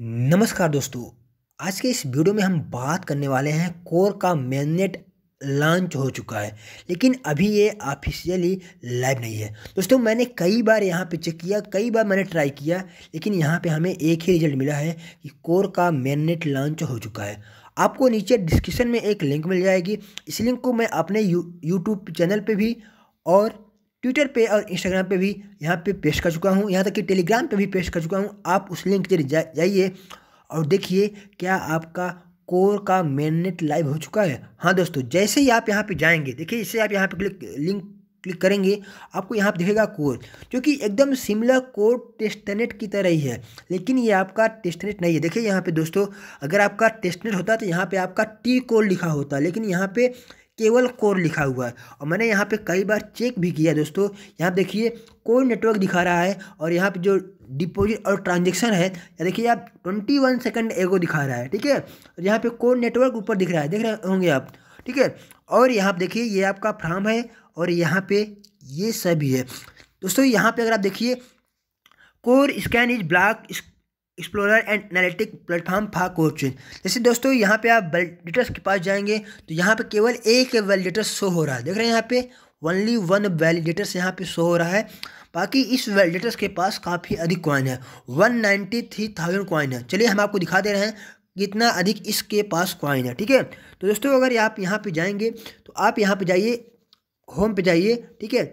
नमस्कार दोस्तों आज के इस वीडियो में हम बात करने वाले हैं कोर का मेननेट लॉन्च हो चुका है लेकिन अभी ये ऑफिशियली लाइव नहीं है दोस्तों मैंने कई बार यहाँ पे चेक किया कई बार मैंने ट्राई किया लेकिन यहाँ पे हमें एक ही रिजल्ट मिला है कि कोर का मेननेट लॉन्च हो चुका है आपको नीचे डिस्क्रिप्शन में एक लिंक मिल जाएगी इस लिंक को मैं अपने यू यूट्यूब चैनल पर भी और ट्विटर पे और इंस्टाग्राम पे भी यहाँ पे पेश कर चुका हूँ यहाँ तक कि टेलीग्राम पे भी पेश कर चुका हूँ आप उस लिंक के जा, जाइए और देखिए क्या आपका कोर का मेननेट लाइव हो चुका है हाँ दोस्तों जैसे ही आप यहाँ पे जाएंगे देखिए जैसे आप यहाँ पे क्लिक लिंक क्लिक करेंगे आपको यहाँ दिखेगा कोर जो कि एकदम सिमिलर कोर टेस्टनेट की तरह ही है लेकिन ये आपका टेस्टनेट नहीं है देखिए यहाँ पे दोस्तों अगर आपका टेस्टनेट होता तो यहाँ पे आपका टी कोर लिखा होता लेकिन यहाँ पे केवल कोर लिखा हुआ है और मैंने यहाँ पे कई बार चेक भी किया दोस्तों यहाँ देखिए कोर नेटवर्क दिखा रहा है और यहाँ पे जो डिपॉजिट और ट्रांजेक्शन है या देखिए आप ट्वेंटी वन सेकेंड एगो दिखा रहा है ठीक है और यहाँ पे कोर नेटवर्क ऊपर दिख रहा है देख रहे होंगे आप ठीक है और यहाँ देखिए ये आपका फार्म है और यहाँ पे ये सभी है दोस्तों यहाँ पे अगर आप देखिए Core Scan is block explorer and analytic platform for coaching जैसे दोस्तों यहाँ पे आप वैलिडेटर्स के पास जाएंगे तो यहाँ पे केवल एक वैलिडेटर शो हो रहा है देख रहे हैं यहाँ पे ओनली वन वैलिडेटर्स यहाँ पे शो हो रहा है बाकी इस वैलिडेटर्स के पास काफ़ी अधिक कॉइन है one ninety three thousand coin है चलिए हम आपको दिखा दे रहे हैं कितना अधिक इसके पास कॉइन है ठीक है तो दोस्तों अगर आप यहाँ पर जाएंगे तो आप यहाँ पर जाइए होम पे जाइए ठीक है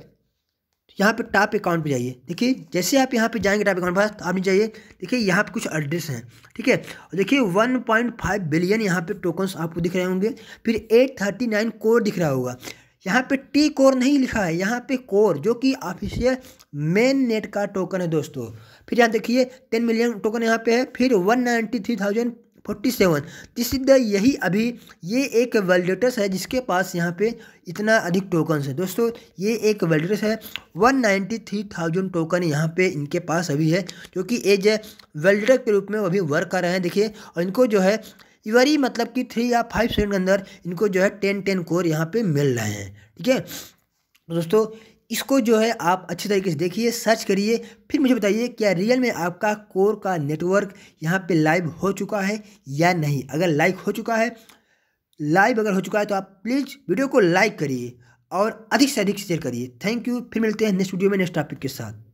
यहाँ पे टॉप अकाउंट पे जाइए देखिए जैसे आप यहाँ पे जाएंगे टॉप अकाउंट पास आप जाइए देखिए यहाँ पे कुछ एड्रेस हैं ठीक है और देखिए 1.5 बिलियन यहाँ पे टोकन्स आपको दिख रहे होंगे फिर 839 कोर दिख रहा होगा यहाँ पे टी कोर नहीं लिखा है यहाँ पे कोर जो कि ऑफिशियल मेन नेट का टोकन है दोस्तों फिर यहाँ देखिए टेन मिलियन टोकन यहाँ पे है फिर one ninety three thousand forty seven this यही अभी ये एक वैलिडेटर्स है जिसके पास यहाँ पे इतना अधिक टोकन्स है दोस्तों ये एक वैलिडेटर्स है one ninety three thousand token यहाँ पे इनके पास अभी है जो कि एज वेल्डर के रूप में अभी वर्क कर रहे हैं देखिए और इनको जो है इवरी मतलब कि थ्री या फाइव सेकेंड के अंदर इनको जो है टेन टेन कोर यहाँ पे मिल रहे हैं ठीक है दोस्तों इसको जो है आप अच्छे तरीके से देखिए सर्च करिए फिर मुझे बताइए क्या रियल में आपका कोर का नेटवर्क यहाँ पे लाइव हो चुका है या नहीं अगर लाइव हो चुका है लाइव अगर हो चुका है तो आप प्लीज़ वीडियो को लाइक करिए और अधिक से अधिक शेयर करिए थैंक यू फिर मिलते हैं नेक्स्ट वीडियो में नेक्स्ट टॉपिक के साथ